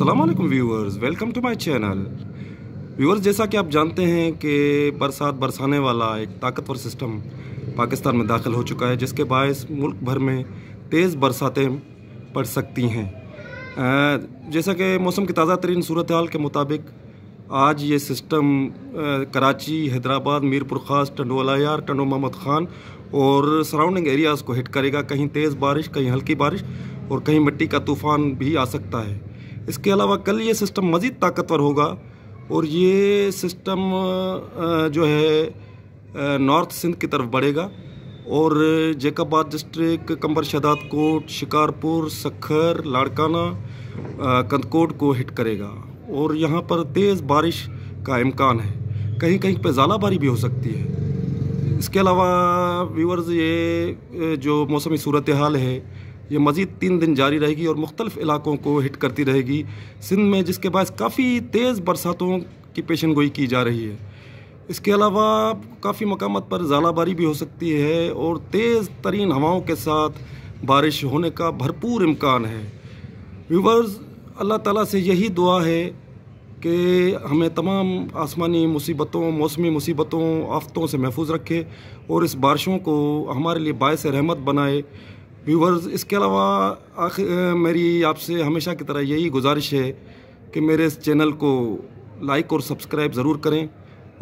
Aslam viewers welcome to my channel viewers जैसा कि आप जानते हैं कि बरसात बरसाने वाला एक ताकतवर सिस्टम पाकिस्तान में दाखिल हो चुका है जिसके बायस मुल्क भर में तेज़ बरसातें पड़ सकती हैं जैसा कि मौसम की ताज़ा तरीन सूरत हाल के मुताबिक आज ये सिस्टम कराची हैदराबाद मीरपुर ख़ास टंडो अलायार टंडो मोहम्मद ख़ान और सराउंडिंग एरियाज़ को हिट करेगा कहीं तेज़ बारिश कहीं हल्की बारिश और कहीं मिट्टी का तूफ़ान भी आ सकता है इसके अलावा कल ये सिस्टम मज़ीद ताकतवर होगा और ये सिस्टम जो है नॉर्थ सिंध की तरफ बढ़ेगा और जैकबाद डिस्ट्रिक्ट कंबर शदात कोट शिकारपुर सखर लाड़काना कंदकोट को हिट करेगा और यहाँ पर तेज़ बारिश का इम्कान है कहीं कहीं पर ज़्यादा बारी भी हो सकती है इसके अलावा व्यूवर्स ये जो मौसमी सूरत हाल है ये मज़ीद तीन दिन जारी रहेगी और मुख्तलिफ इलाकों को हिट करती रहेगी सिंध में जिसके बायस काफ़ी तेज़ बरसातों की पेशन गोई की जा रही है इसके अलावा काफ़ी मकाम पर झालाबारी भी हो सकती है और तेज़ तरीन हवाओं के साथ बारिश होने का भरपूर इम्कान है व्यूवर्स अल्लाह ताला से यही दुआ है कि हमें तमाम आसमानी मुसीबतों मौसमी मुसीबतों आफतों से महफूज रखे और इस बारिशों को हमारे लिए बायस रहमत बनाए व्यूवर्स इसके अलावा आखिर मेरी आपसे हमेशा की तरह यही गुजारिश है कि मेरे इस चैनल को लाइक और सब्सक्राइब ज़रूर करें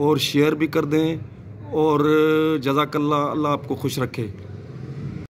और शेयर भी कर दें और जजाकल्ला अल्लाह आपको खुश रखे